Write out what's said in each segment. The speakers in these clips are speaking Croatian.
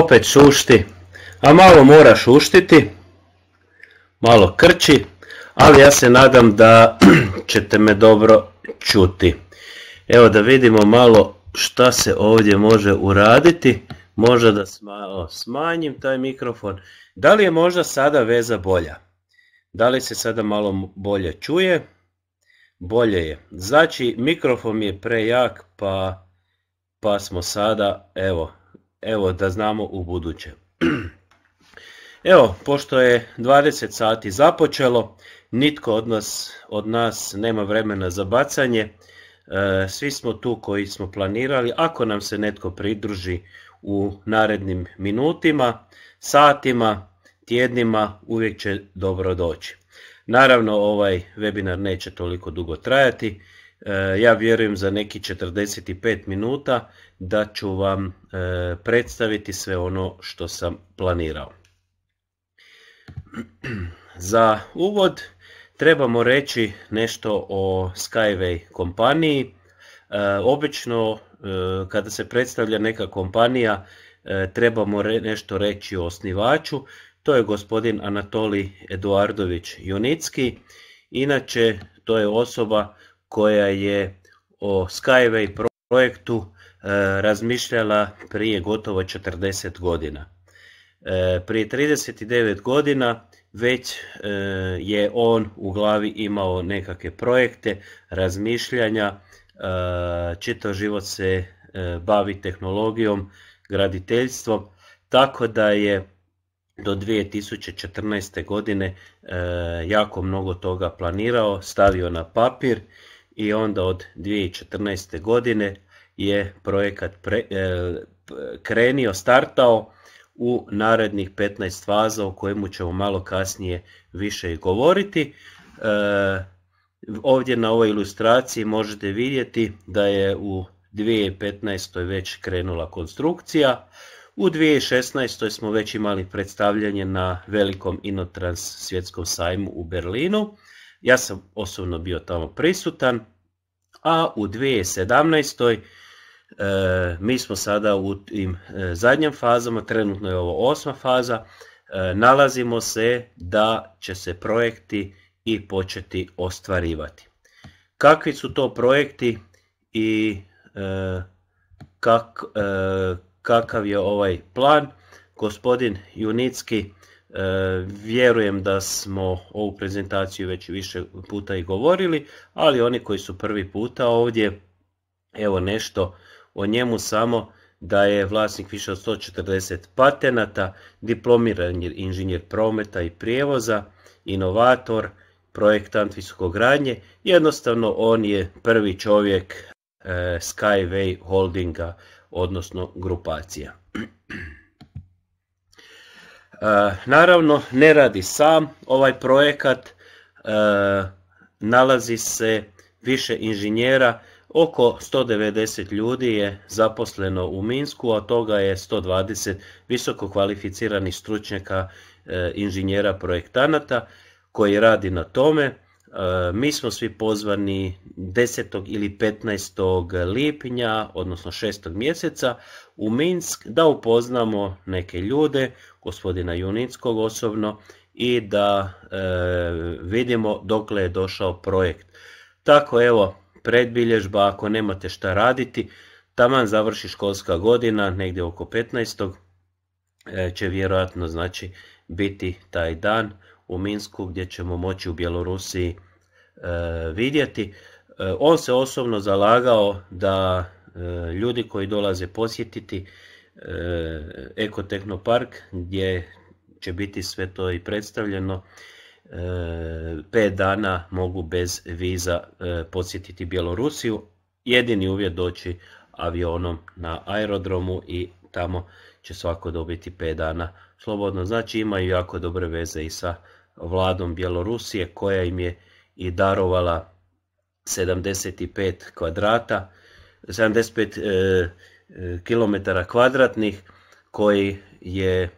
opet šušti, a malo mora šuštiti, malo krči, ali ja se nadam da ćete me dobro čuti. Evo da vidimo malo šta se ovdje može uraditi, možda da malo smanjim taj mikrofon. Da li je možda sada veza bolja? Da li se sada malo bolje čuje? Bolje je. Znači mikrofon je prejak pa, pa smo sada, evo, evo da znamo u buduće. Evo, pošto je 20 sati započelo, nitko od nas, od nas nema vremena za bacanje. E, svi smo tu koji smo planirali. Ako nam se netko pridruži u narednim minutima, satima, tjednima, uvijek će dobro doći. Naravno, ovaj webinar neće toliko dugo trajati. E, ja vjerujem za neki 45 minuta da ću vam e, predstaviti sve ono što sam planirao. Za uvod trebamo reći nešto o Skyway kompaniji. E, obično e, kada se predstavlja neka kompanija trebamo nešto reći o osnivaču. To je gospodin Anatoli Eduardović Junicki. Inače to je osoba koja je o Skyway projektu Eh, razmišljala prije gotovo 40 godina. Eh, prije 39 godina već eh, je on u glavi imao nekakve projekte, razmišljanja, čito život se bavi tehnologijom, graditeljstvom, tako da je do 2014. godine jako mnogo toga planirao, stavio na papir i onda od 2014. godine je projekat e, krenio, startao u narednih 15 faza o kojemu ćemo malo kasnije više i govoriti. E, ovdje na ovoj ilustraciji možete vidjeti da je u 2015. već krenula konstrukcija. U 2016. smo već imali predstavljanje na velikom Inotrans svjetskom sajmu u Berlinu. Ja sam osobno bio tamo prisutan. A u 2017. E, mi smo sada u tim e, zadnjim fazama, trenutno je ovo osma faza, e, nalazimo se da će se projekti i početi ostvarivati. Kakvi su to projekti i kakav je ovaj plan? Gospodin Junicki, vjerujem da smo ovu prezentaciju već više puta i govorili, ali oni koji su prvi puta ovdje, evo nešto o njemu samo da je vlasnik više od 140 patenata, diplomiran inženjer prometa i prijevoza, inovator, projektant visokogradnje. Jednostavno on je prvi čovjek e, Skyway holdinga, odnosno grupacija. E, naravno, ne radi sam ovaj projekat, e, nalazi se više inženjera Oko 190 ljudi je zaposleno u Minsku, a toga je 120 visoko kvalificiranih stručnjaka, e, inženjera, projektanata koji radi na tome. E, mi smo svi pozvani 10. ili 15. lipnja, odnosno 6. mjeseca, u Minsk da upoznamo neke ljude, gospodina Junickog osobno, i da e, vidimo dokle je došao projekt. Tako evo, predbilježba ako nemate šta raditi, taman završi školska godina, negdje oko 15. E, će vjerojatno znači biti taj dan u Minsku gdje ćemo moći u Bjelorusiji e, vidjeti. E, on se osobno zalagao da ljudi koji dolaze posjetiti Ekotehnopark gdje će biti sve to i predstavljeno 5 e, dana mogu bez viza e, posjetiti Bjelorusiju. Jedini uvjet doći avionom na aerodromu i tamo će svako dobiti 5 dana slobodno. Znači imaju jako dobre veze i sa vladom Bjelorusije koja im je i darovala 75 kvadrata, 75 e, km kvadratnih koji je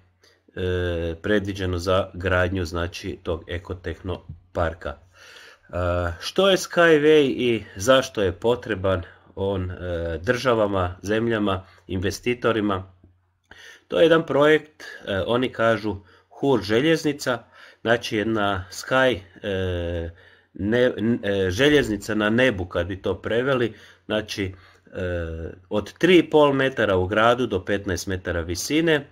E, predviđeno za gradnju znači tog ekotehno parka. E, što je Skyway i zašto je potreban on e, državama, zemljama, investitorima? To je jedan projekt, oni kažu HUR željeznica, znači jedna Sky željeznica na nebu kad bi to preveli, znači od 3,5 metara u gradu do 15 metara visine,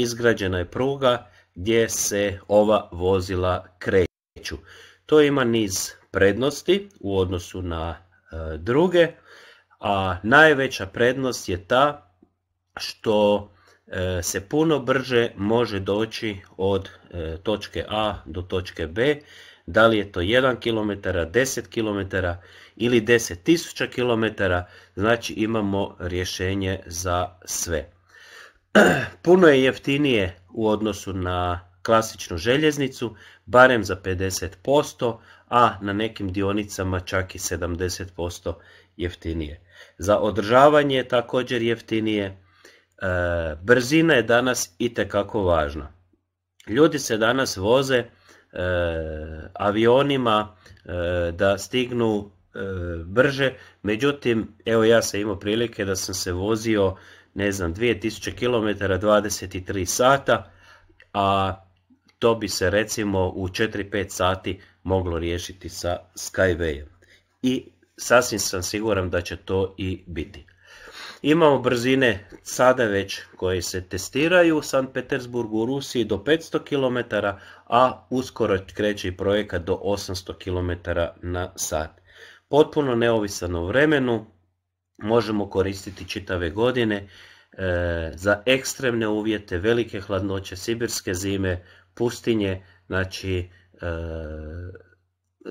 izgrađena je pruga gdje se ova vozila kreću. To ima niz prednosti u odnosu na e, druge, a najveća prednost je ta što e, se puno brže može doći od e, točke A do točke B, da li je to 1 km, 10 km ili 10.000 km, znači imamo rješenje za sve. puno je jeftinije u odnosu na klasičnu željeznicu, barem za 50%, a na nekim dionicama čak i 70% jeftinije. Za održavanje je također jeftinije. E, brzina je danas itekako važna. Ljudi se danas voze e, avionima e, da stignu brže, međutim, evo ja sam imao prilike da sam se vozio ne znam, 2000 km 23 sata, a to bi se recimo u 4-5 sati moglo riješiti sa Skywayem. I sasvim sam siguran da će to i biti. Imamo brzine sada već koje se testiraju u San Petersburgu u Rusiji do 500 km, a uskoro kreće i projekat do 800 km na sat. Potpuno neovisano vremenu, možemo koristiti čitave godine e, za ekstremne uvjete, velike hladnoće, sibirske zime, pustinje, znači e,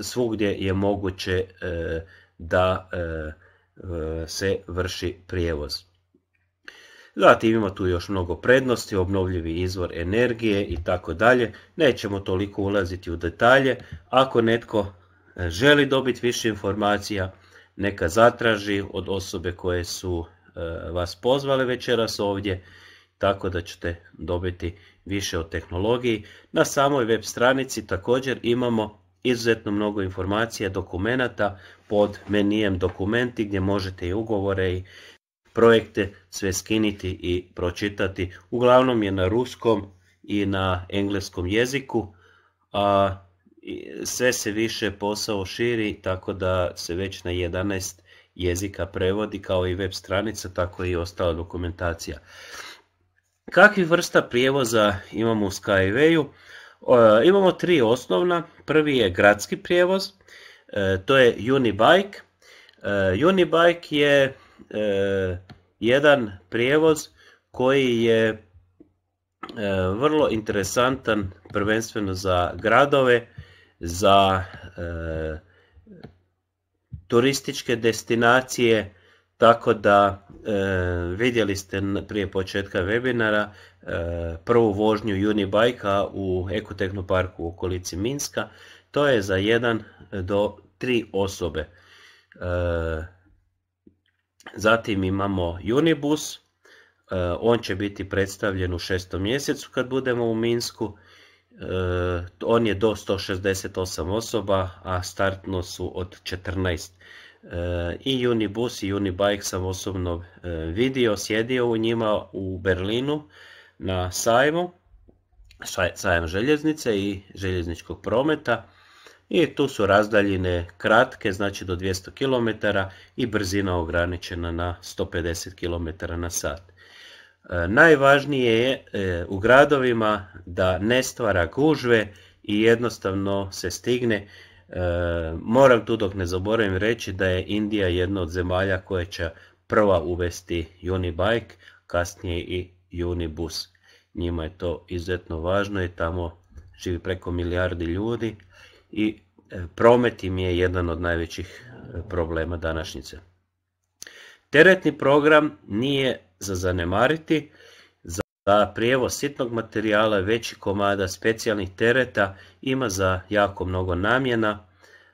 svugdje je moguće e, da se vrši prijevoz. Zatim ima tu još mnogo prednosti, obnovljivi izvor energije i tako dalje. Nećemo toliko ulaziti u detalje. Ako netko želi dobiti više informacija, neka zatraži od osobe koje su e, vas pozvale večeras ovdje, tako da ćete dobiti više o tehnologiji. Na samoj web stranici također imamo izuzetno mnogo informacija, dokumenata pod menijem dokumenti gdje možete i ugovore i projekte sve skiniti i pročitati. Uglavnom je na ruskom i na engleskom jeziku, a sve se više posao širi, tako da se već na 11 jezika prevodi kao i web stranica, tako i ostala dokumentacija. Kakvi vrsta prijevoza imamo u skyway imamo tri osnovna. Prvi je gradski prijevoz, e, to je Unibike. E, Unibike je e, jedan prijevoz koji je vrlo interesantan prvenstveno za gradove za e, turističke destinacije, tako da e, vidjeli ste prije početka webinara e, prvu vožnju Unibajka u Ekotehnu parku u okolici Minska. To je za jedan do tri osobe. Zatim imamo Unibus, on će biti predstavljen u šestom mjesecu kad budemo u Minsku. E, on je do 168 osoba, a startno su od 14. E, I Unibus i Unibike sam osobno e, vidio, sjedio u njima u Berlinu na sajmu, sajam željeznice i željezničkog prometa. I tu su razdaljine kratke, znači do 200 km i brzina ograničena na 150 km na sat. E, najvažnije je e, u gradovima da ne stvara gužve i jednostavno se stigne. E, moram tu dok ne zaboravim reći da je Indija jedna od zemalja koja će prva uvesti Unibike, kasnije i Unibus. Njima je to izuzetno važno i tamo živi preko milijardi ljudi i promet im je jedan od najvećih problema današnjice. Teretni program nije za zanemariti, za prijevoz sitnog materijala veći komada specijalnih tereta ima za jako mnogo namjena.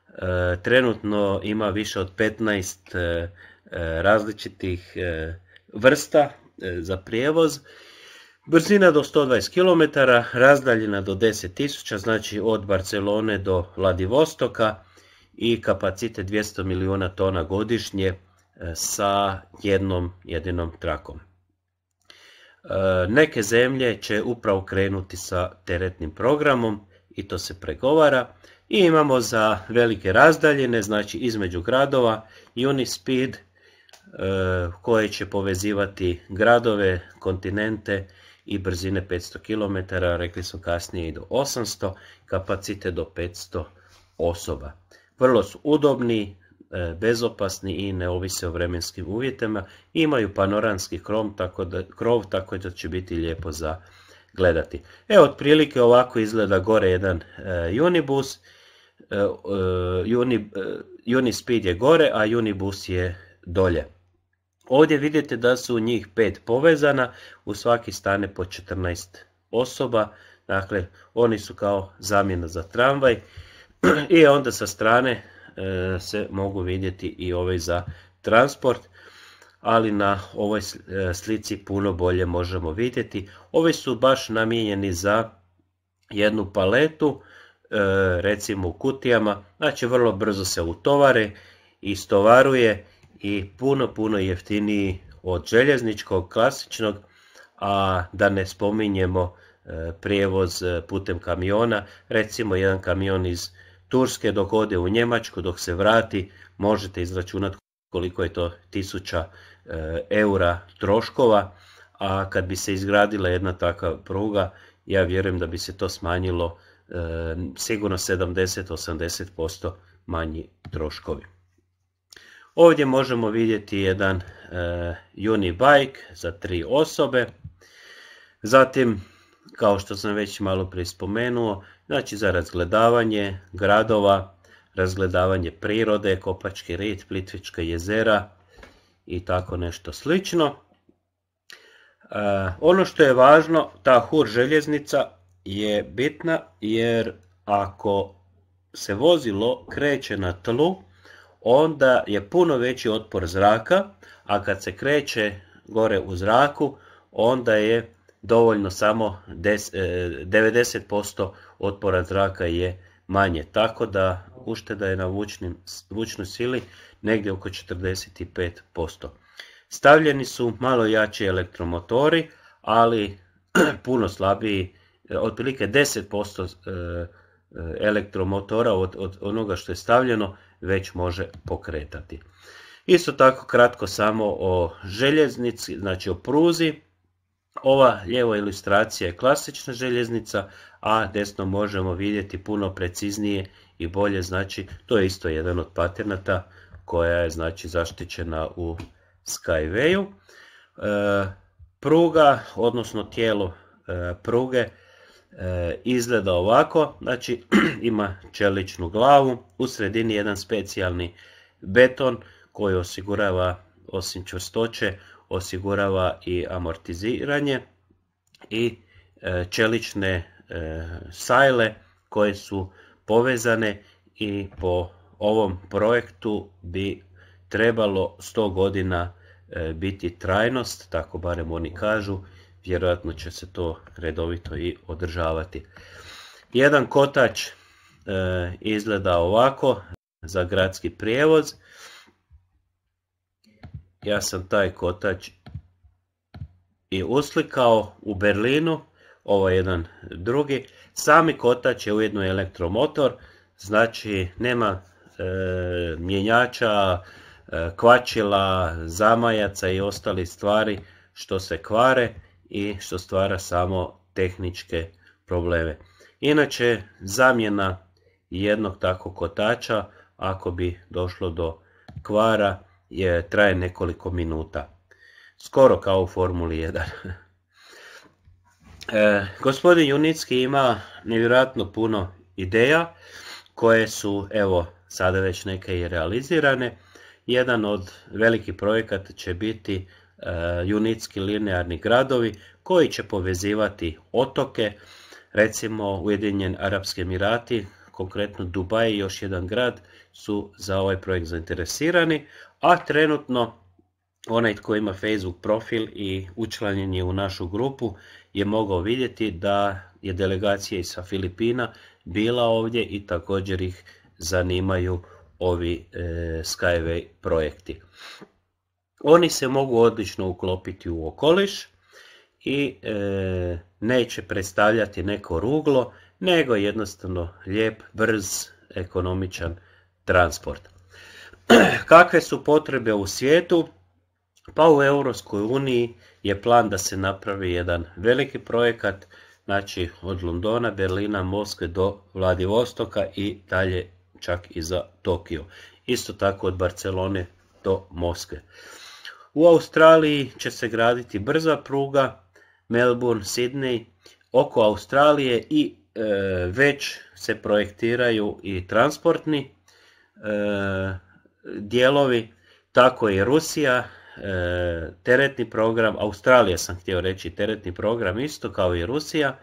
E, trenutno ima više od 15 e, e, različitih vrsta za prijevoz. Brzina do 120 km, razdaljina do 10.000, znači od Barcelone do Vladivostoka i kapacitet 200 milijuna tona godišnje. E, sa jednom jedinom trakom. E, neke zemlje će upravo krenuti sa teretnim programom i to se pregovara. I imamo za velike razdaljene, znači između gradova, Unispeed e, koje će povezivati gradove, kontinente i brzine 500 km, rekli su kasnije i do 800, kapacite do 500 osoba. Vrlo su udobni, E, bezopasni i ne ovise o vremenskim uvjetima. Imaju panoranski tako da, krov, tako da će biti lijepo za gledati. Evo, otprilike ovako izgleda gore jedan e, Unibus. E, je gore, a Unibus je dolje. Ovdje vidite da su njih pet povezana, u svaki stane po 14 osoba. Dakle, oni su kao zamjena za tramvaj. I onda sa strane E, se mogu vidjeti i ovaj za transport ali na ovoj e, slici puno bolje možemo vidjeti. Ovi su baš namijenjeni za jednu paletu, e, recimo u kutijama, znači vrlo brzo se utovare, istovaruje i puno, puno jeftiniji od željezničkog, klasičnog, a da ne spominjemo prijevoz putem kamiona, recimo jedan kamion iz Turske dok ode u Njemačku, dok se vrati, možete izračunati koliko je to tisuća e, eura troškova, a kad bi se izgradila jedna takva pruga, ja vjerujem da bi se to smanjilo e, sigurno 70-80% manji troškovi. Ovdje možemo vidjeti jedan juni e, unibike za tri osobe, zatim kao što sam već malo prije spomenuo, Znači za razgledavanje gradova, razgledavanje prirode, Kopački rit, Plitvička jezera i tako nešto slično. E, ono što je važno, ta hur željeznica je bitna jer ako se vozilo kreće na tlu, onda je puno veći otpor zraka, a kad se kreće gore u zraku, onda je dovoljno samo 90% otpora zraka je manje, tako da ušteda je na vučnim, vučnoj sili negdje oko 45%. Stavljeni su malo jači elektromotori, ali puno slabiji, e, otprilike 10% e, e, elektromotora od onoga što je stavljeno već može pokretati. Isto tako kratko samo o željeznici, znači o pruzi. Ova lijeva ilustracija je klasična željeznica, a desno možemo vidjeti puno preciznije i bolje, znači to je isto jedan od paternata koja je znači zaštićena u Skywayu. E, pruga, odnosno tijelo e, pruge, e, izgleda ovako, znači ima čeličnu glavu, u sredini jedan specijalni beton koji osigurava osim čvrstoće osigurava i amortiziranje i e, čelične e, sajle koje su povezane i po ovom projektu bi trebalo 100 godina e, biti trajnost, tako barem oni kažu, vjerojatno će se to redovito i održavati. Jedan kotač izgleda ovako za gradski prijevoz ja sam taj kotač i uslikao u Berlinu, ovo je jedan drugi, sami kotač je ujedno elektromotor, znači nema e, mjenjača, e, kvačila, zamajaca i ostali stvari što se kvare i što stvara samo tehničke probleme. Inače, zamjena jednog takvog kotača, ako bi došlo do kvara, je, traje nekoliko minuta. Skoro kao u Formuli 1. E, gospodin Junicki ima nevjerojatno puno ideja koje su, evo, sada već neke i realizirane. Jedan od velikih projekata će biti e, Junicki linearni gradovi koji će povezivati otoke, recimo Ujedinjen Arabski Emirati, konkretno Dubaj i još jedan grad su za ovaj projekt zainteresirani, a trenutno onaj tko ima Facebook profil i učlanjen je u našu grupu je mogao vidjeti da je delegacija iz sa Filipina bila ovdje i također ih zanimaju ovi e, Skyway projekti. Oni se mogu odlično uklopiti u okoliš i e, neće predstavljati neko ruglo, nego jednostavno lijep, brz, ekonomičan transport. Kakve su potrebe u svijetu? Pa u Europskoj uniji je plan da se napravi jedan veliki projekat, znači od Londona, Berlina, Moskve do Vladivostoka i dalje čak i za Tokio. Isto tako od Barcelone do Moskve. U Australiji će se graditi brza pruga Melbourne, Sydney, oko Australije i e, već se projektiraju i transportni E, dijelovi, tako i Rusija, e, teretni program, Australija sam htio reći teretni program isto kao i Rusija,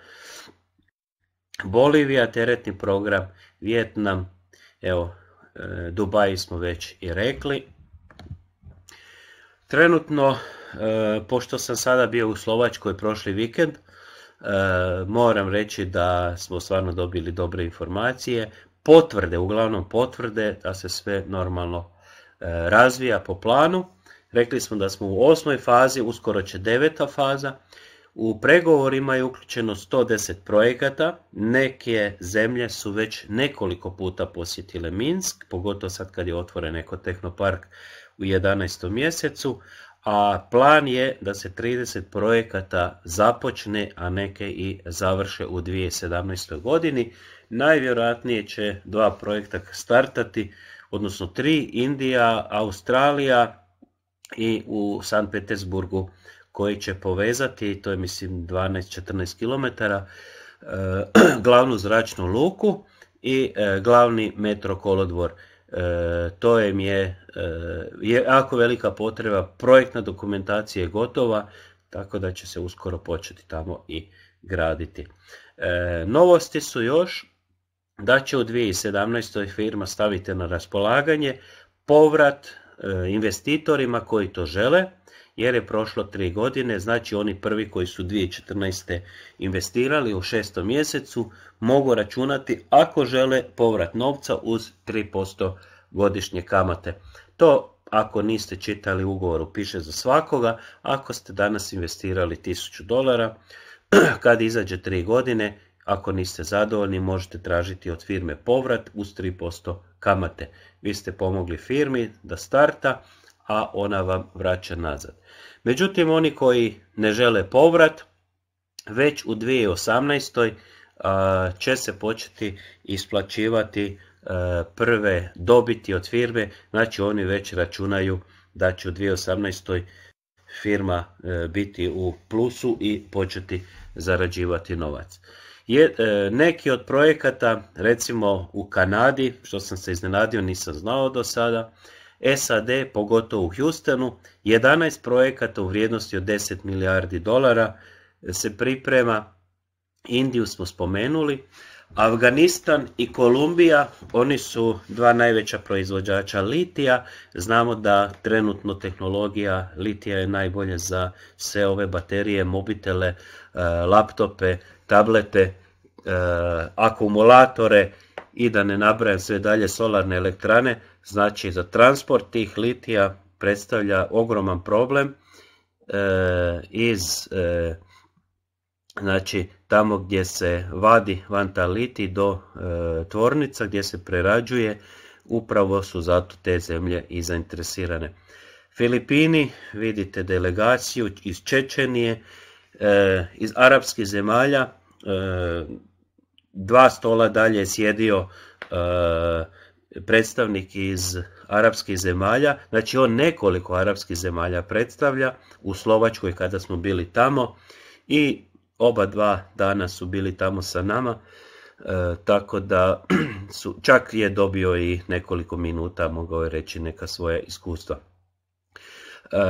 Bolivija teretni program, Vjetnam, evo e, Dubaji smo već i rekli. Trenutno, pošto sam sada bio u Slovačkoj prošli vikend, moram reći da smo stvarno dobili dobre informacije potvrde, uglavnom potvrde da se sve normalno e, razvija po planu. Rekli smo da smo u osmoj fazi, uskoro će deveta faza. U pregovorima je uključeno 110 projekata, neke zemlje su već nekoliko puta posjetile Minsk, pogotovo sad kad je otvoren neko Tehnopark u 11. mjesecu, a plan je da se 30 projekata započne, a neke i završe u 2017. godini najvjerojatnije će dva projekta startati, odnosno tri, Indija, Australija i u San Petersburgu koji će povezati, to je mislim 12-14 km, e, glavnu zračnu luku i e, glavni metro kolodvor. E, to im je, je jako velika potreba, projektna dokumentacija je gotova, tako da će se uskoro početi tamo i graditi. novosti su još da će u 2017. firma staviti na raspolaganje povrat e, investitorima koji to žele, jer je prošlo tri godine, znači oni prvi koji su 2014. investirali u šestom mjesecu mogu računati ako žele povrat novca uz 3% godišnje kamate. To ako niste čitali ugovoru piše za svakoga, ako ste danas investirali 1000 dolara, kad izađe 3 godine ako niste zadovoljni, možete tražiti od firme povrat uz 3% kamate. Vi ste pomogli firmi da starta, a ona vam vraća nazad. Međutim, oni koji ne žele povrat, već u 2018. će se početi isplaćivati e, prve dobiti od firme, znači oni već računaju da će u 2018. firma e, biti u plusu i početi zarađivati novac. E, neki od projekata, recimo u Kanadi, što sam se iznenadio, nisam znao do sada, SAD, pogotovo u Houstonu, 11 projekata u vrijednosti od 10 milijardi dolara se priprema, Indiju smo spomenuli, Afganistan i Kolumbija, oni su dva najveća proizvođača litija. Znamo da trenutno tehnologija litija je najbolje za sve ove baterije, mobitele, e, laptope, tablete, e, akumulatore i da ne nabrajam sve dalje solarne elektrane. Znači za transport tih litija predstavlja ogroman problem e, iz znači tamo gdje se vadi vantaliti do e, tvornica gdje se prerađuje, upravo su zato te zemlje i zainteresirane. Filipini, vidite delegaciju iz Čečenije, e, iz arapskih zemalja, e, dva stola dalje je sjedio predstavnik iz arapskih zemalja, znači on nekoliko arapskih zemalja predstavlja u Slovačkoj kada smo bili tamo i oba dva dana su bili tamo sa nama, e, tako da su, čak je dobio i nekoliko minuta, mogao je reći neka svoja iskustva.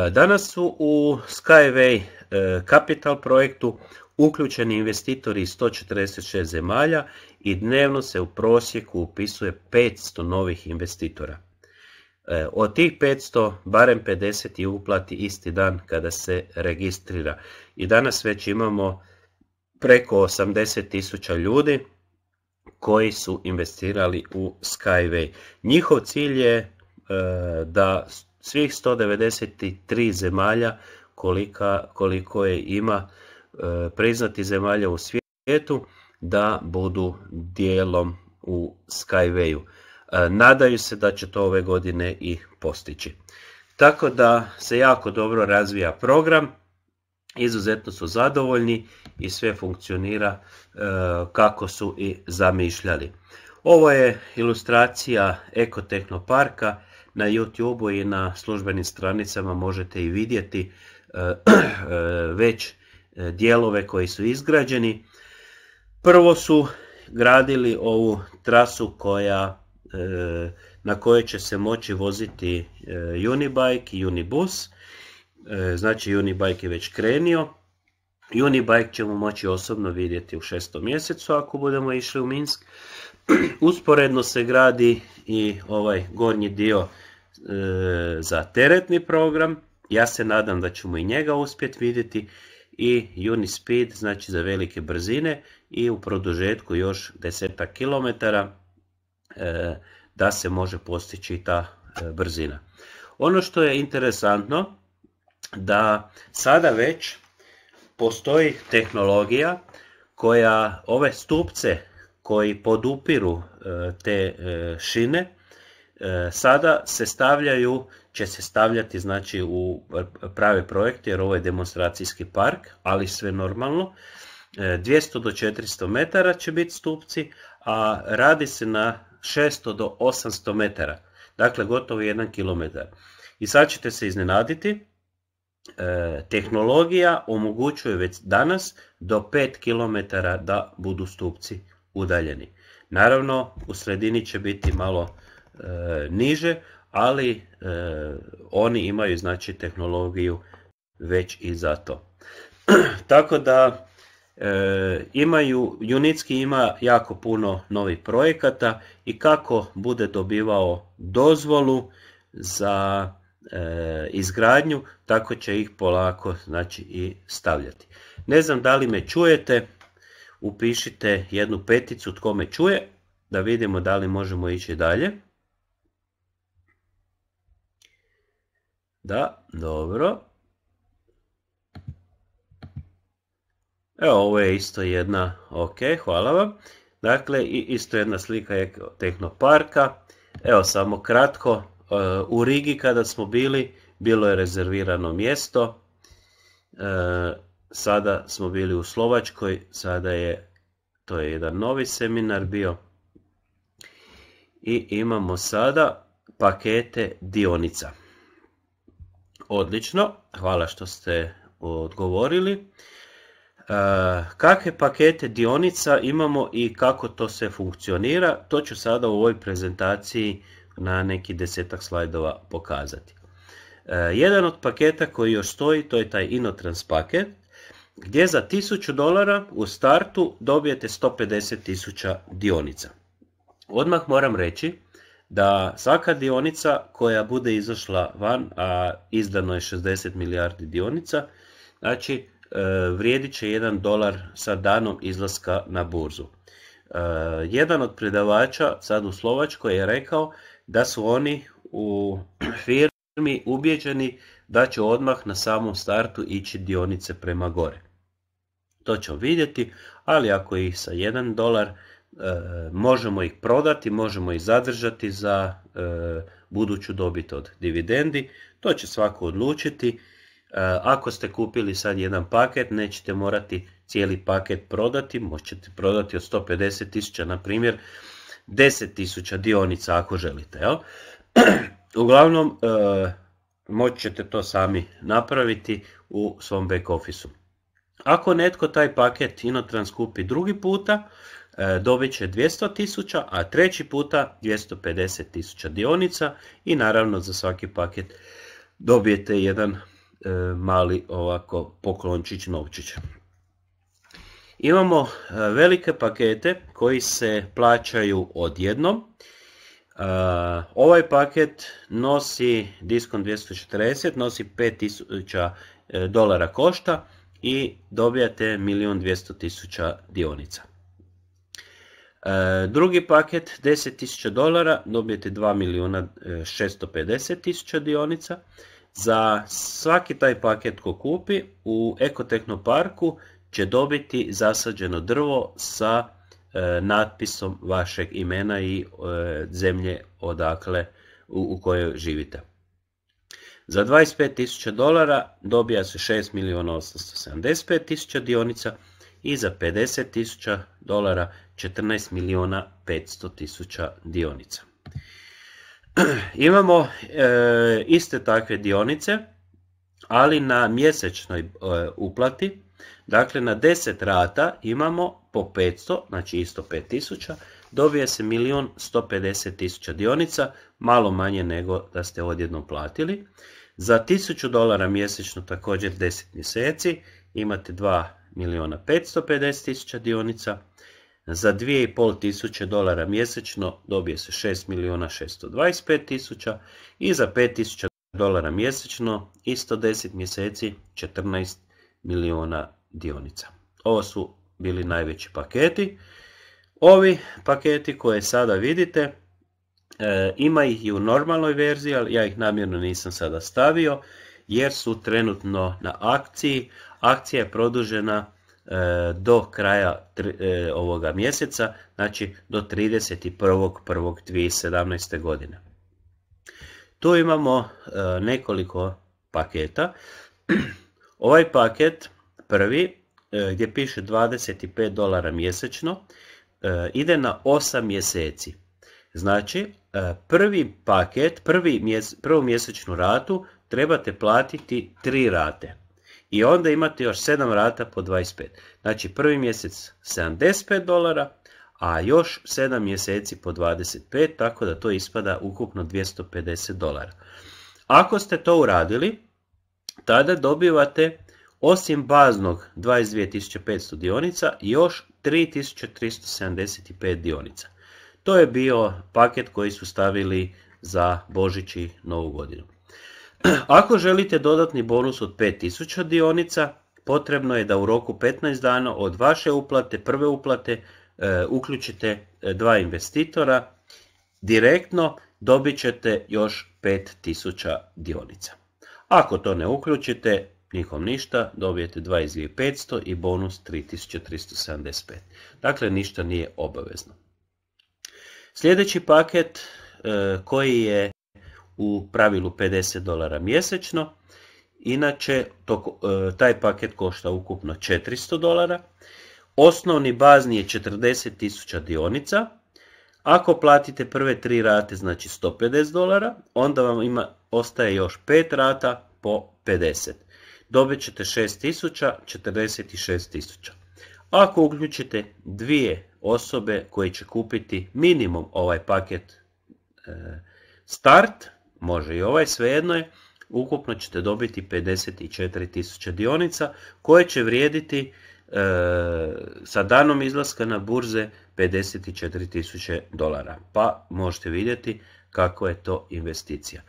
E, danas su u Skyway e, Capital projektu uključeni investitori iz 146 zemalja i dnevno se u prosjeku upisuje 500 novih investitora. Od tih 500, barem 50 je uplati isti dan kada se registrira. I danas već imamo preko 80 tisuća ljudi koji su investirali u Skyway. Njihov cilj je e, da svih 193 zemalja koliko je ima e, priznati zemalja u svijetu da budu dijelom u Skywayu. E, nadaju se da će to ove godine i postići. Tako da se jako dobro razvija program izuzetno su zadovoljni i sve funkcionira e, kako su i zamišljali. Ovo je ilustracija Ekotehnoparka. Na YouTube i na službenim stranicama možete i vidjeti e, e, već dijelove koji su izgrađeni. Prvo su gradili ovu trasu koja, na kojoj će se moći voziti Unibike i Unibus E, znači Unibike je već krenio. Unibike ćemo moći osobno vidjeti u šestom mjesecu ako budemo išli u Minsk. Usporedno se gradi i ovaj gornji dio e, za teretni program. Ja se nadam da ćemo i njega uspjeti vidjeti i Unispeed, znači za velike brzine i u produžetku još 10 kilometara e, da se može postići ta brzina. Ono što je interesantno, da sada već postoji tehnologija koja ove stupce koji podupiru e, te e, šine e, sada se stavljaju će se stavljati znači u pravi projekt jer ovo je demonstracijski park ali sve normalno 200 do 400 metara će biti stupci a radi se na 600 do 800 metara dakle gotovo 1 km i sad ćete se iznenaditi E, tehnologija omogućuje već danas do 5 km da budu stupci udaljeni. Naravno, u sredini će biti malo e, niže, ali e, oni imaju znači tehnologiju već i za to. Tako da imaju, Unitski ima jako puno novih projekata i kako bude dobivao dozvolu za E, izgradnju, tako će ih polako znači, i stavljati. Ne znam da li me čujete, upišite jednu peticu tko me čuje, da vidimo da li možemo ići dalje. Da, dobro. Evo, ovo je isto jedna, ok, hvala vam. Dakle, isto jedna slika je tehnoparka. Evo, samo kratko, Eh, u Rigi kada smo bili, bilo je rezervirano mjesto, eh, sada smo bili u Slovačkoj, sada je, to je jedan novi seminar bio, i imamo sada pakete dionica. Odlično, hvala što ste odgovorili. Eh, kakve pakete dionica imamo i kako to se funkcionira, to ću sada u ovoj prezentaciji na neki desetak slajdova pokazati. E, jedan od paketa koji još stoji, to je taj Inotrans paket, gdje za 1000 dolara u startu dobijete 150.000 dionica. Odmah moram reći da svaka dionica koja bude izašla van, a izdano je 60 milijardi dionica, znači e, vrijedit će 1 dolar sa danom izlaska na burzu. E, jedan od predavača sad u Slovačkoj je rekao da su oni u firmi ubjeđeni da će odmah na samom startu ići dionice prema gore. To ćemo vidjeti, ali ako ih sa 1 dolar e, možemo ih prodati, možemo ih zadržati za e, buduću dobit od dividendi, to će svako odlučiti. E, ako ste kupili sad jedan paket, nećete morati cijeli paket prodati, možete prodati od 150 tisuća, na primjer, 10.000 dionica ako želite. Uglavnom, e, moći ćete to sami napraviti u svom back officeu. Ako netko taj paket Inotrans kupi drugi puta, e, dobit će 200.000, a treći puta 250.000 dionica i naravno za svaki paket dobijete jedan e, mali ovako poklončić novčić. Imamo e, velike pakete koji se plaćaju odjednom. E, ovaj paket nosi diskon 240, nosi 5000 e, dolara košta i dobijate 1.200.000 dionica. Drugi paket 10.000 dolara dobijete 2.650.000 dionica. Za svaki taj paket ko kupi u Ekotehnoparku će dobiti zasađeno drvo sa e, natpisom vašeg imena i e, zemlje odakle u, kojoj živite. Za 25.000 dolara dobija se 6.875.000 dionica i za 50.000 dolara 14.500.000 dionica. Imamo e, iste takve dionice, ali na mjesečnoj uplati Dakle, na 10 rata imamo po 500, znači isto 5000, dobije se 1.150.000 dionica, malo manje nego da ste odjedno platili. Za 1000 dolara mjesečno također 10 mjeseci imate 2.550.000 dionica. Za 2500 dolara mjesečno dobije se 6.625.000, i za 5000 dolara mjesečno isto 10 mjeseci 14 miliona dionica. Ovo su bili najveći paketi. Ovi paketi koje sada vidite, e, ima ih i u normalnoj verziji, ali ja ih namjerno nisam sada stavio, jer su trenutno na akciji. Akcija je produžena e, do kraja e, ovoga mjeseca, znači do 31.1.2017. godine. Tu imamo nekoliko paketa. Ovaj paket Prvi, e, gdje piše 25 dolara mjesečno, e, ide na 8 mjeseci. Znači, e, prvi paket, prvi prvu mjesečnu ratu trebate platiti tri rate. I onda imate još 7 rata po 25. Znači, prvi mjesec 75 dolara, a još 7 mjeseci po 25, tako da to ispada ukupno 250 dolara. Ako ste to uradili, tada dobivate osim baznog 22.500 dionica, još 3.375 dionica. To je bio paket koji su stavili za Božić i Novu godinu. Ako želite dodatni bonus od 5000 dionica, potrebno je da u roku 15 dana od vaše uplate, prve uplate, e, uključite e, dva investitora, direktno dobit ćete još 5000 dionica. Ako to ne uključite, Nikom ništa, dobijete 22.500 i bonus 3.375. Dakle, ništa nije obavezno. Sljedeći paket e, koji je u pravilu 50 dolara mjesečno, inače e, taj paket košta ukupno 400 dolara. Osnovni bazni je 40.000 dionica. Ako platite prve tri rate, znači 150 dolara, onda vam ima, ostaje još pet rata po 50 dobit ćete 6.000, 46.000. Ako uključite dvije osobe koje će kupiti minimum ovaj paket e, start, može i ovaj svejedno je, ukupno ćete dobiti 54.000 dionica koje će vrijediti e, sa danom izlaska na burze 54.000 dolara. Pa možete vidjeti kako je to investicija.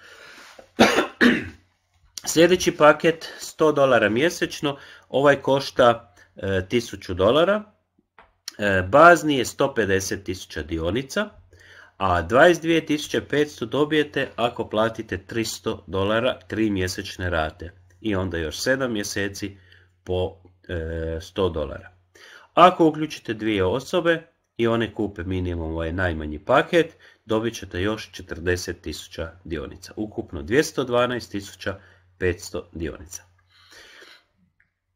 Sljedeći paket 100 dolara mjesečno, ovaj košta 1000 e, dolara, e, bazni je 150.000 dionica, a 22.500 dobijete ako platite 300 dolara 3 mjesečne rate i onda još 7 mjeseci po 100 e, dolara. Ako uključite dvije osobe i one kupe minimum ovaj najmanji paket, dobit ćete još 40.000 dionica, ukupno 212.000 500 dionica.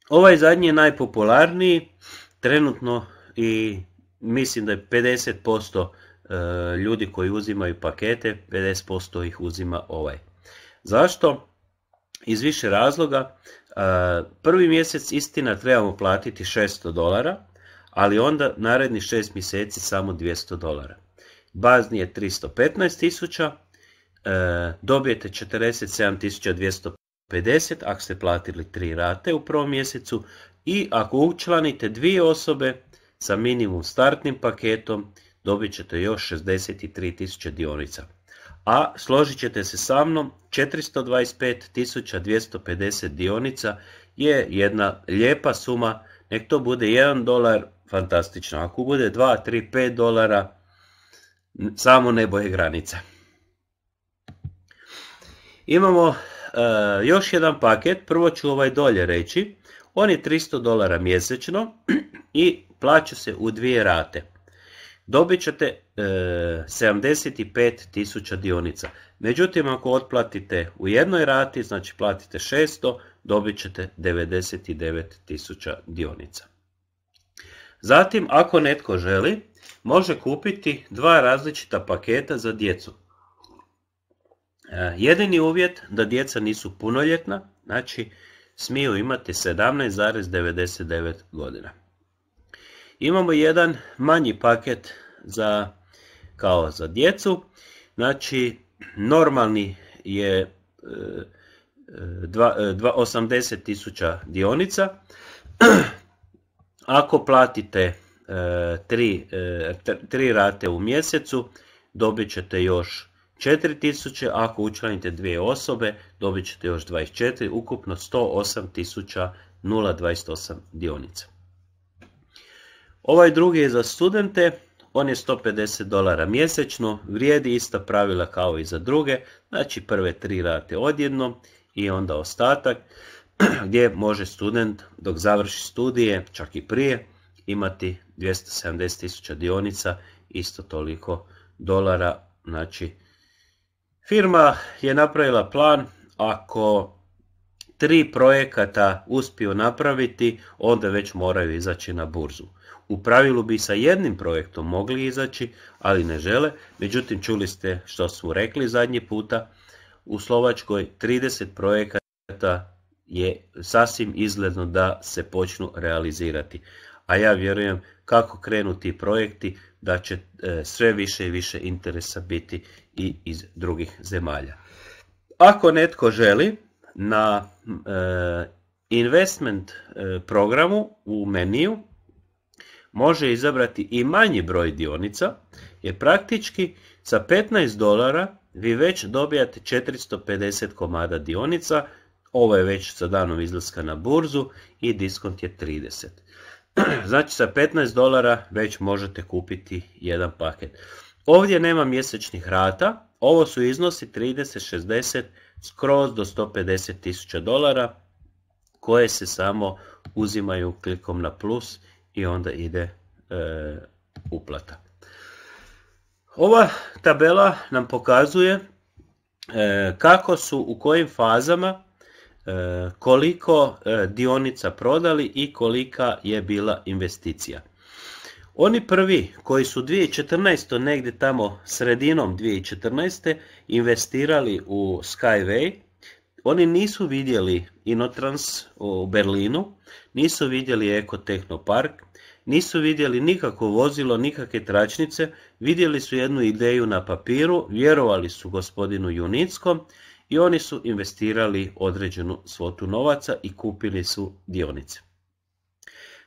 Ovaj zadnji je najpopularniji, trenutno i mislim da je 50% e, ljudi koji uzimaju pakete, 50% ih uzima ovaj. Zašto? Iz više razloga. E, prvi mjesec istina trebamo platiti 600 dolara, ali onda naredni 6 mjeseci samo 200 dolara. Bazni je 315 tisuća, e, dobijete 47.250 50 ako ste platili 3 rate u prvom mjesecu i ako učlanite dvije osobe sa minimum startnim paketom dobit ćete još 63.000 dionica. A složit ćete se sa mnom 425.250 dionica je jedna lijepa suma, nek to bude 1 dolar, fantastično, ako bude 2, 3, 5 dolara, samo nebo je granica. Imamo E, još jedan paket, prvo ću ovaj dolje reći, on je 300 dolara mjesečno i plaća se u dvije rate. Dobit ćete 75 e, dionica. Međutim, ako otplatite u jednoj rati, znači platite 600, dobit ćete 99.000 dionica. Zatim, ako netko želi, može kupiti dva različita paketa za djecu. E, jedini uvjet da djeca nisu punoljetna, znači smiju imati 17,99 godina. Imamo jedan manji paket za, kao za djecu, znači normalni je e, e dionica. Ako platite 3 e, tri rate u mjesecu, dobit ćete još 4000, ako učlanite dvije osobe, dobit ćete još 24, ukupno 108.028 dionica. Ovaj drugi je za studente, on je 150 dolara mjesečno, vrijedi ista pravila kao i za druge, znači prve tri rate odjedno i onda ostatak gdje može student dok završi studije, čak i prije, imati 270.000 dionica, isto toliko dolara, znači Firma je napravila plan ako tri projekata uspiju napraviti, onda već moraju izaći na burzu. U pravilu bi sa jednim projektom mogli izaći, ali ne žele. Međutim, čuli ste što su rekli zadnji puta. U Slovačkoj 30 projekata je sasvim izgledno da se počnu realizirati. A ja vjerujem kako krenu ti projekti, da će e, sve više i više interesa biti i iz drugih zemalja. Ako netko želi na e, investment e, programu u meniju može izabrati i manji broj dionica jer praktički sa 15 dolara vi već dobijate 450 komada dionica, ovo je već sa danom izlaska na burzu i diskont je 30. Znači sa 15 dolara već možete kupiti jedan paket. Ovdje nema mjesečnih rata, ovo su iznosi 30, 60, skroz do 150 tisuća dolara koje se samo uzimaju klikom na plus i onda ide e, uplata. Ova tabela nam pokazuje e, kako su, u kojim fazama E, koliko e, dionica prodali i kolika je bila investicija. Oni prvi koji su 2014. negdje tamo sredinom 2014. investirali u Skyway, oni nisu vidjeli Inotrans u Berlinu, nisu vidjeli Eko nisu vidjeli nikako vozilo, nikakve tračnice, vidjeli su jednu ideju na papiru, vjerovali su gospodinu Junickom i oni su investirali određenu svotu novaca i kupili su dionice.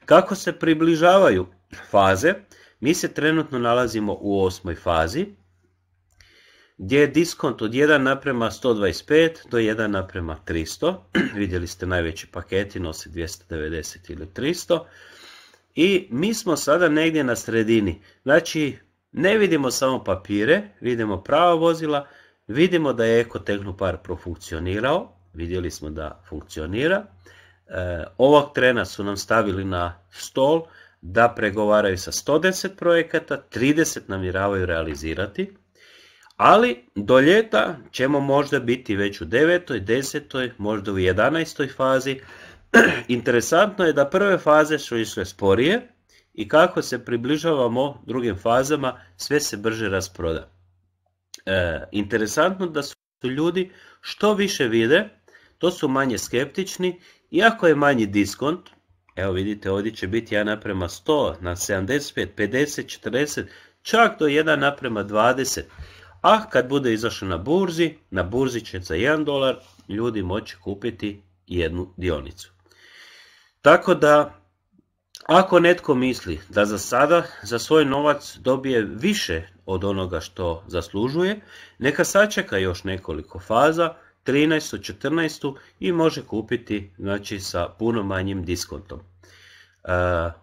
Kako se približavaju faze, mi se trenutno nalazimo u osmoj fazi, gdje je diskont od 1 naprema 125 do 1 naprema 300. Vidjeli ste najveći paketi, nose 290 ili 300. I mi smo sada negdje na sredini. Znači, ne vidimo samo papire, vidimo prava vozila, Vidimo da je Eko par profunkcionirao, vidjeli smo da funkcionira. E, ovog trena su nam stavili na stol da pregovaraju sa 110 projekata, 30 namjeravaju realizirati, ali do ljeta ćemo možda biti već u 9. 10. možda u 11. fazi. Interesantno je da prve faze su išle sporije i kako se približavamo drugim fazama sve se brže rasproda e, interesantno da su ljudi što više vide, to su manje skeptični, iako je manji diskont, evo vidite ovdje će biti 1 naprema 100, na 75, 50, 40, čak do 1 naprema 20. A kad bude izašlo na burzi, na burzi će za 1 dolar ljudi moći kupiti jednu dionicu. Tako da ako netko misli da za sada za svoj novac dobije više od onoga što zaslužuje, neka sačeka još nekoliko faza, 13. 14. i može kupiti znači, sa puno manjim diskontom. E,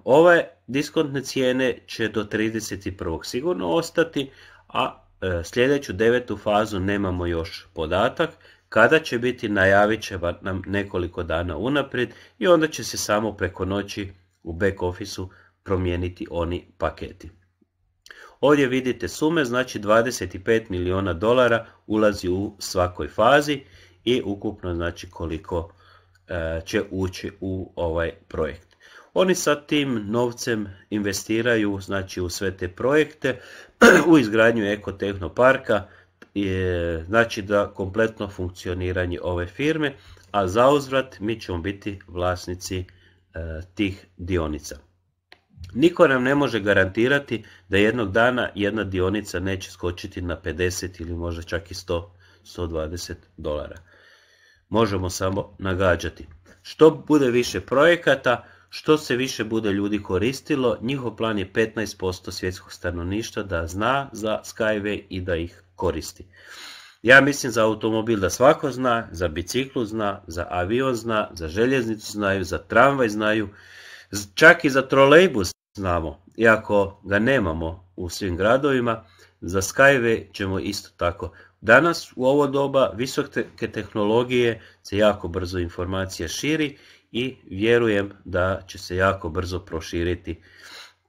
ove diskontne cijene će do 31. sigurno ostati, a e, sljedeću devetu fazu nemamo još podatak. Kada će biti najavit će nam nekoliko dana unaprijed i onda će se samo preko noći u back officeu promijeniti oni paketi. Ovdje vidite sume, znači 25 milijuna dolara ulazi u svakoj fazi i ukupno znači koliko e, će ući u ovaj projekt. Oni sa tim novcem investiraju znači u sve te projekte, u izgradnju ekotehnoparka, e, znači da kompletno funkcioniranje ove firme, a za uzvrat mi ćemo biti vlasnici E, tih dionica. Niko nam ne može garantirati da jednog dana jedna dionica neće skočiti na 50 ili možda čak i 100, 120 dolara. Možemo samo nagađati. Što bude više projekata, što se više bude ljudi koristilo, njihov plan je 15% svjetskog stanovništva da zna za Skyway i da ih koristi. Ja mislim za automobil da svako zna, za biciklu zna, za avion zna, za željeznicu znaju, za tramvaj znaju, čak i za trolejbus znamo, iako ga nemamo u svim gradovima, za Skyway ćemo isto tako. Danas u ovo doba visoke tehnologije se jako brzo informacija širi i vjerujem da će se jako brzo proširiti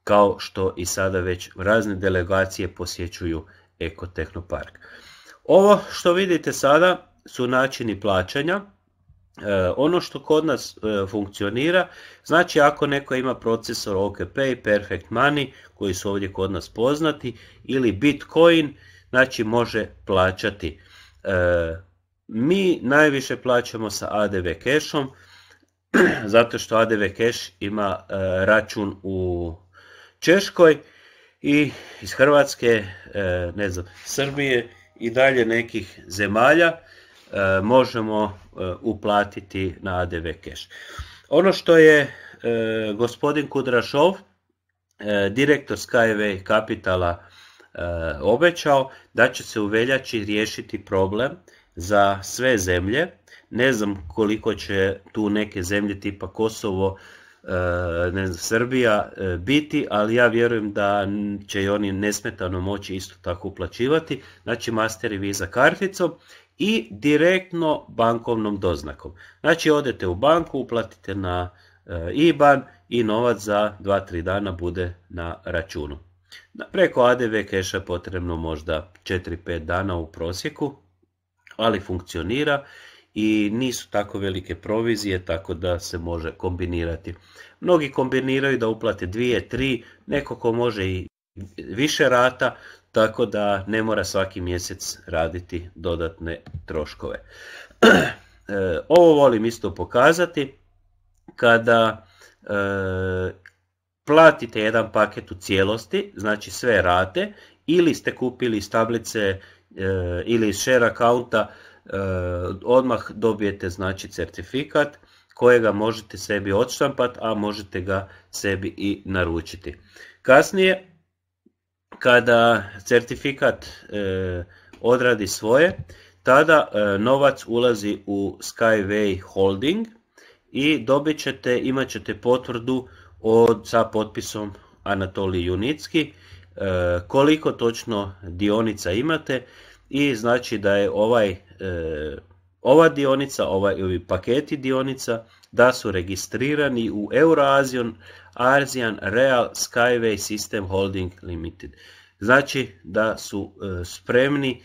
kao što i sada već razne delegacije posjećuju Ekotehnopark. Ovo što vidite sada su načini plaćanja. E, ono što kod nas e, funkcionira, znači ako neko ima procesor OKP, Perfect Money, koji su ovdje kod nas poznati, ili Bitcoin, znači može plaćati. E, mi najviše plaćamo sa ADV cashom, zato što ADV cash ima račun u Češkoj i iz Hrvatske, ne znam, Srbije, i dalje nekih zemalja e, možemo e, uplatiti na ADV cash. Ono što je e, gospodin Kudrašov, direktor Skyway Capitala, obećao da će se u veljači riješiti problem za sve zemlje. Ne znam koliko će tu neke zemlje tipa Kosovo Eh, ne znam, Srbija eh, biti, ali ja vjerujem da će i oni nesmetano moći isto tako uplaćivati, znači master i viza karticom i direktno bankovnom doznakom. Znači odete u banku, uplatite na eh, IBAN i novac za 2-3 dana bude na računu. Preko ADV keša potrebno možda 4-5 dana u prosjeku, ali funkcionira i nisu tako velike provizije, tako da se može kombinirati. Mnogi kombiniraju da uplate dvije, tri, neko ko može i više rata, tako da ne mora svaki mjesec raditi dodatne troškove. E, ovo volim isto pokazati kada e, platite jedan paket u cijelosti, znači sve rate, ili ste kupili iz tablice e, ili iz share accounta, E, odmah dobijete znači certifikat kojega možete sebi odštampati, a možete ga sebi i naručiti. Kasnije, kada certifikat e, odradi svoje, tada e, novac ulazi u Skyway Holding i dobit ćete, imat ćete potvrdu od, sa potpisom Anatolij Junicki koliko točno dionica imate i znači da je ovaj E, ova dionica ovaj, ovi paketi dionica da su registrirani u Euroasian Arzian Real Skyway System Holding Limited. Znači da su e, spremni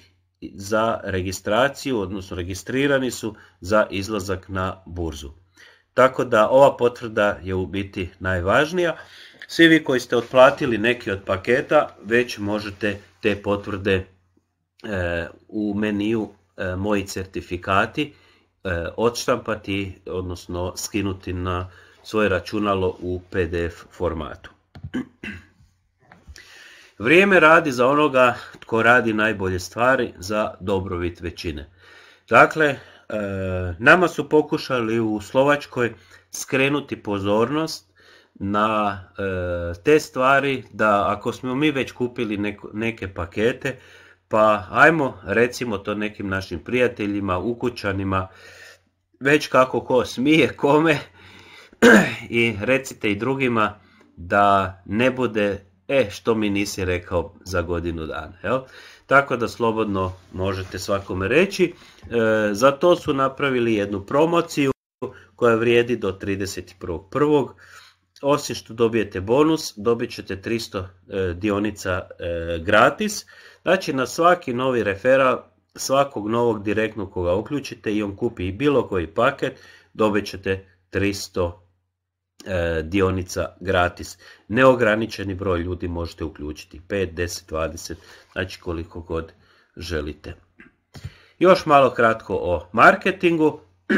za registraciju, odnosno registrirani su za izlazak na burzu. Tako da ova potvrda je u biti najvažnija. Svi vi koji ste otplatili neki od paketa već možete te potvrde e, u meniju E, moji certifikati e, odštampati, odnosno skinuti na svoje računalo u PDF formatu. Vrijeme radi za onoga tko radi najbolje stvari za dobrobit većine. Dakle, e, nama su pokušali u Slovačkoj skrenuti pozornost na te stvari da ako smo mi već kupili neke pakete, pa ajmo recimo to nekim našim prijateljima, ukućanima, već kako ko smije, kome i recite i drugima da ne bude e što mi nisi rekao za godinu dana. Jel? Tako da slobodno možete svakome reći. E, za to su napravili jednu promociju koja vrijedi do 31.1 osim što dobijete bonus, dobit ćete 300 e, dionica e, gratis. Znači na svaki novi refera, svakog novog direktno koga uključite i on kupi i bilo koji paket, dobit ćete 300 e, dionica gratis. Neograničeni broj ljudi možete uključiti, 5, 10, 20, znači koliko god želite. Još malo kratko o marketingu.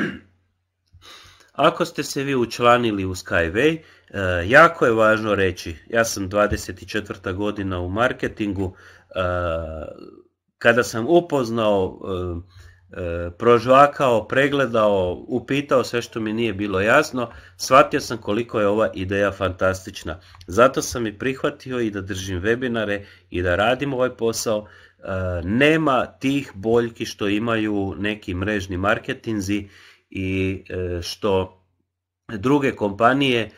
Ako ste se vi učlanili u Skyway, eh, jako je važno reći, ja sam 24. godina u marketingu, eh, kada sam upoznao, eh, prožvakao, pregledao, upitao sve što mi nije bilo jasno, shvatio sam koliko je ova ideja fantastična. Zato sam i prihvatio i da držim webinare i da radim ovaj posao. Nema tih boljki što imaju neki mrežni marketinzi i e, što druge kompanije e,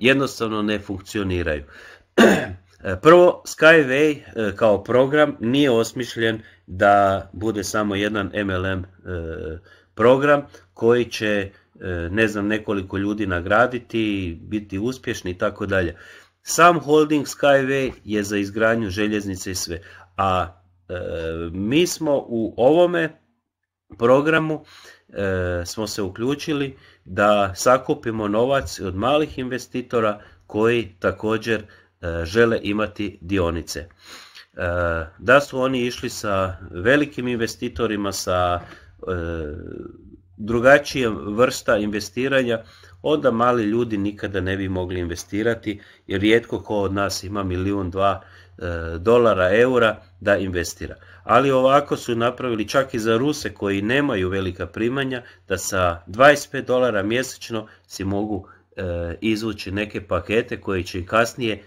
jednostavno ne funkcioniraju. E, prvo, Skyway kao program nije osmišljen da bude samo jedan MLM program koji će ne znam nekoliko ljudi nagraditi, biti uspješni i tako dalje. Sam holding Skyway je za izgradnju željeznice i sve, a mi smo u ovome programu E, smo se uključili da sakupimo novac od malih investitora koji također e, žele imati dionice. E, da su oni išli sa velikim investitorima, sa drugačijem vrsta investiranja, onda mali ljudi nikada ne bi mogli investirati jer rijetko ko od nas ima milijun dva dolara, eura da investira ali ovako su napravili čak i za Ruse koji nemaju velika primanja, da sa 25 dolara mjesečno si mogu e, izvući neke pakete koje će kasnije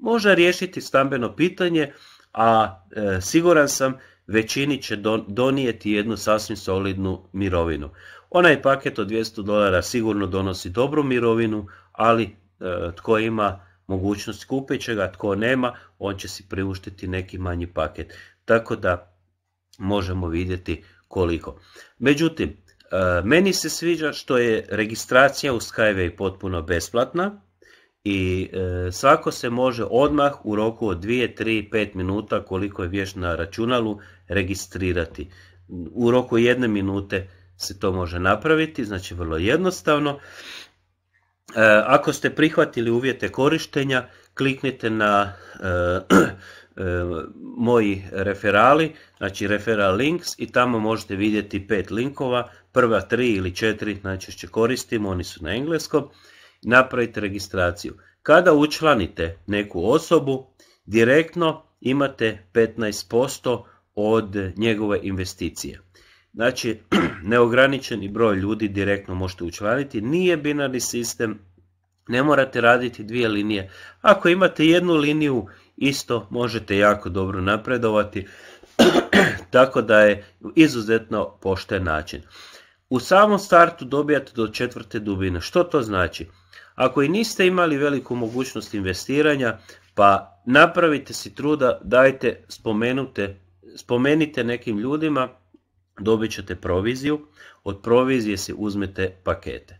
možda riješiti stambeno pitanje, a e, siguran sam većini će donijeti jednu sasvim solidnu mirovinu. Onaj paket od 200 dolara sigurno donosi dobru mirovinu, ali e, tko ima mogućnost kupit će ga, tko nema, on će si priuštiti neki manji paket tako da možemo vidjeti koliko. Međutim, e, meni se sviđa što je registracija u Skyway potpuno besplatna i e, svako se može odmah u roku od 2, 3, 5 minuta koliko je vješ na računalu registrirati. U roku jedne minute se to može napraviti, znači vrlo jednostavno. E, ako ste prihvatili uvjete korištenja, kliknite na Eh, moji referali, znači referral links i tamo možete vidjeti pet linkova, prva tri ili četiri najčešće koristimo, oni su na engleskom, napravite registraciju. Kada učlanite neku osobu, direktno imate 15% od njegove investicije. Znači, neograničeni broj ljudi direktno možete učlaniti, nije binarni sistem, ne morate raditi dvije linije. Ako imate jednu liniju isto možete jako dobro napredovati, tako da je izuzetno pošten način. U samom startu dobijate do četvrte dubine. Što to znači? Ako i niste imali veliku mogućnost investiranja, pa napravite si truda, dajte, spomenute, spomenite nekim ljudima, dobit ćete proviziju, od provizije si uzmete pakete.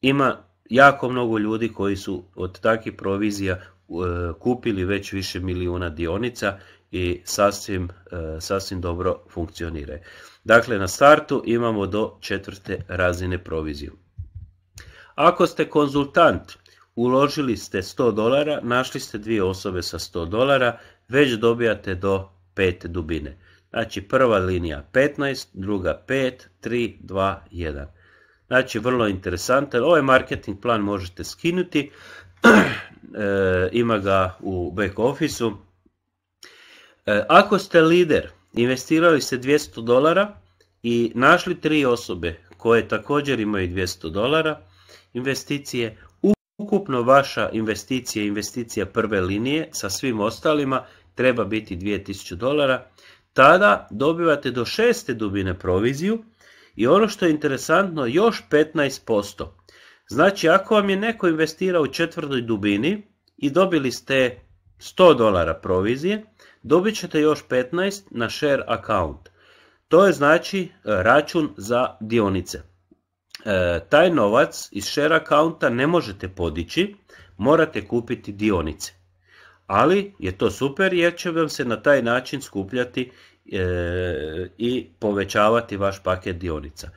Ima jako mnogo ljudi koji su od takvih provizija E, kupili već više milijuna dionica i sasvim, e, sasvim dobro funkcionira. Dakle, na startu imamo do četvrte razine proviziju. Ako ste konzultant, uložili ste 100 dolara, našli ste dvije osobe sa 100 dolara, već dobijate do 5 dubine. Znači prva linija 15, druga 5, 3, 2, 1. Znači vrlo interesantan, ovaj marketing plan možete skinuti E, ima ga u back officeu. E, ako ste lider, investirali ste 200 dolara i našli tri osobe koje također imaju 200 dolara, investicije, ukupno vaša investicija, investicija prve linije sa svim ostalima treba biti 2000 dolara, tada dobivate do šeste dubine proviziju i ono što je interesantno još 15%. Znači, ako vam je neko investirao u četvrtoj dubini i dobili ste 100 dolara provizije, dobit ćete još 15 na share account. To je znači račun za dionice. E, taj novac iz share accounta ne možete podići, morate kupiti dionice. Ali je to super jer će vam se na taj način skupljati e, i povećavati vaš paket dionica.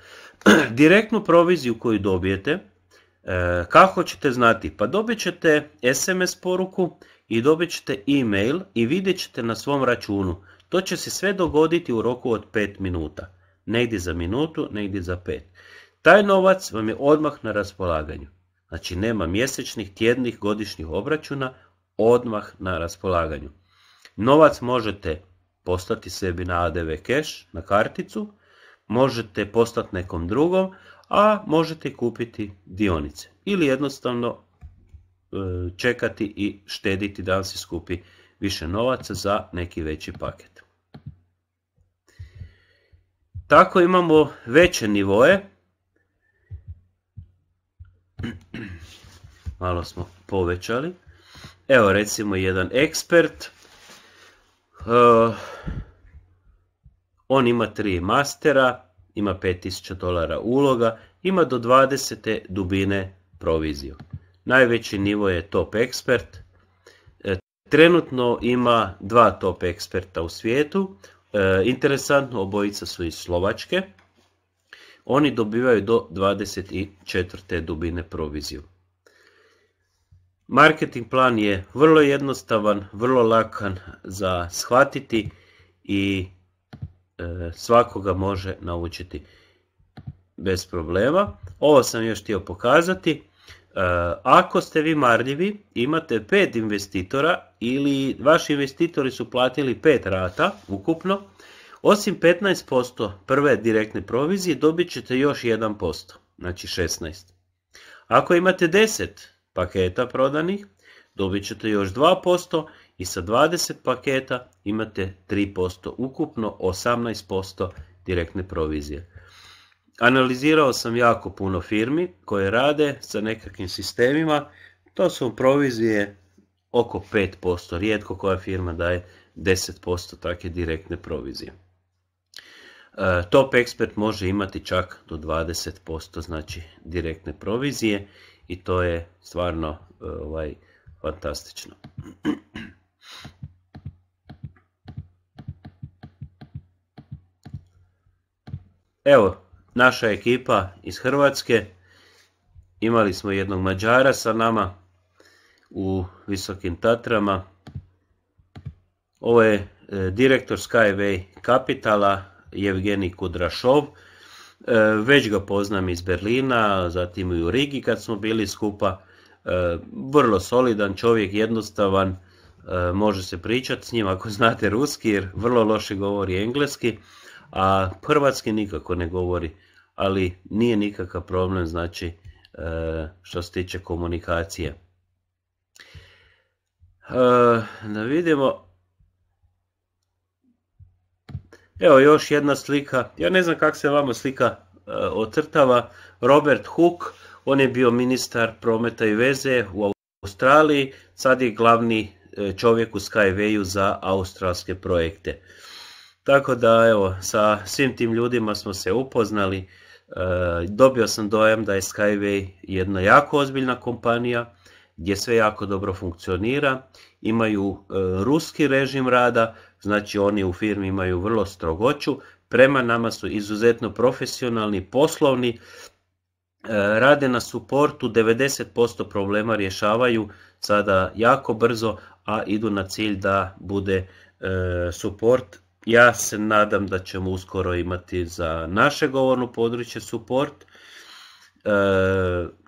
Direktnu proviziju koju dobijete E, kako ćete znati? Pa dobit ćete SMS poruku i dobit ćete e-mail i vidjet ćete na svom računu. To će se sve dogoditi u roku od 5 minuta. Negdje za minutu, negdje za 5. Taj novac vam je odmah na raspolaganju. Znači nema mjesečnih, tjednih, godišnjih obračuna, odmah na raspolaganju. Novac možete poslati sebi na ADV cash, na karticu, možete poslati nekom drugom, a možete kupiti dionice ili jednostavno e, čekati i štediti da vam se skupi više novaca za neki veći paket. Tako imamo veće nivoje. Malo smo povećali. Evo recimo jedan ekspert. E, on ima tri mastera ima 5000 dolara uloga, ima do 20. dubine proviziju. Najveći nivo je top ekspert. E, trenutno ima dva top eksperta u svijetu. E, interesantno, obojica su iz Slovačke. Oni dobivaju do 24. dubine proviziju. Marketing plan je vrlo jednostavan, vrlo lakan za shvatiti i E, svakoga može naučiti bez problema. Ovo sam još htio pokazati. E, ako ste vi marljivi, imate pet investitora ili vaši investitori su platili pet rata ukupno, osim 15% prve direktne provizije dobit ćete još 1%, znači 16%. Ako imate 10 paketa prodanih, dobit ćete još 2% i sa 20 paketa imate 3%, ukupno 18% direktne provizije. Analizirao sam jako puno firmi koje rade sa nekakvim sistemima, to su provizije oko 5%, rijetko koja firma daje 10% takve direktne provizije. E, top ekspert može imati čak do 20% znači direktne provizije i to je stvarno e, ovaj, fantastično. Evo, naša ekipa iz Hrvatske. Imali smo jednog Mađara sa nama u Visokim Tatrama. Ovo je e, direktor Skyway Capitala, Evgenij Kudrašov. E, već ga poznam iz Berlina, zatim i u Rigi kad smo bili skupa. E, vrlo solidan čovjek, jednostavan, može se pričati s njim ako znate ruski jer vrlo loše govori engleski a hrvatski nikako ne govori, ali nije nikakav problem znači e, što se tiče komunikacije. E, da vidimo, evo još jedna slika, ja ne znam kako se vama slika e, ocrtava, Robert Hook, on je bio ministar prometa i veze u Australiji, sad je glavni čovjek u Skyway-u za australske projekte. Tako da evo, sa svim tim ljudima smo se upoznali, e, dobio sam dojam da je Skyway jedna jako ozbiljna kompanija, gdje sve jako dobro funkcionira, imaju e, ruski režim rada, znači oni u firmi imaju vrlo strogoću, prema nama su izuzetno profesionalni, poslovni, e, rade na suportu, 90% problema rješavaju sada jako brzo, a idu na cilj da bude suport ja se nadam da ćemo uskoro imati za naše govorno područje support. E,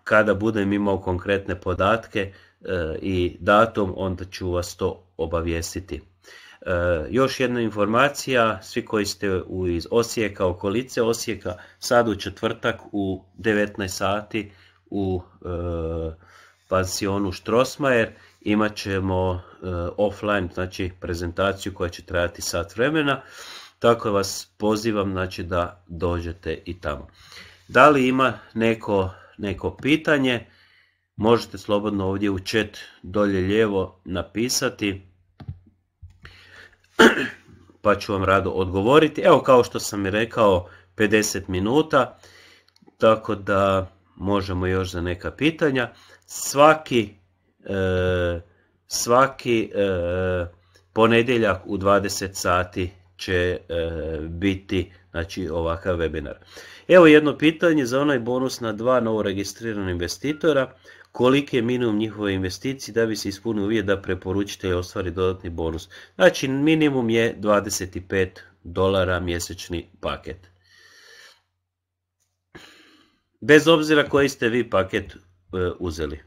kada budem imao konkretne podatke e, i datum, onda ću vas to obavijestiti. E, još jedna informacija, svi koji ste iz Osijeka, okolice Osijeka, sad u četvrtak u 19 sati u pansionu Štrosmajer imat ćemo e, offline znači prezentaciju koja će trajati sat vremena, tako vas pozivam znači, da dođete i tamo. Da li ima neko, neko pitanje, možete slobodno ovdje u chat dolje lijevo napisati, pa ću vam rado odgovoriti. Evo kao što sam i rekao, 50 minuta, tako da možemo još za neka pitanja. Svaki E, svaki e, ponedjeljak u 20 sati će e, biti znači ovakav webinar. Evo jedno pitanje za onaj bonus na dva novoregistrirana investitora. Koliki je minimum njihove investicije da bi se ispunio uvjet da preporučite i ostvari dodatni bonus? Znači minimum je 25 dolara mjesečni paket. Bez obzira koji ste vi paket uzeli.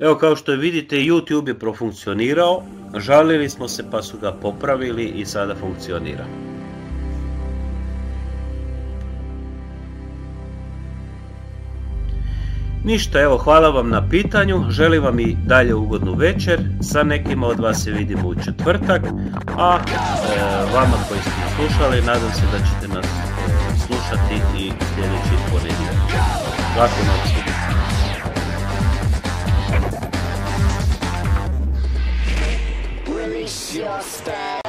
Evo kao što vidite YouTube je profunkcionirao, žalili smo se pa su ga popravili i sada funkcionira. Ništa, evo hvala vam na pitanju, želim vam i dalje ugodnu večer, sa nekima od vas se vidimo u četvrtak, a e, vama koji ste slušali, nadam se da ćete nas e, slušati i sljedeći ponedjeljak. Lako It's your style.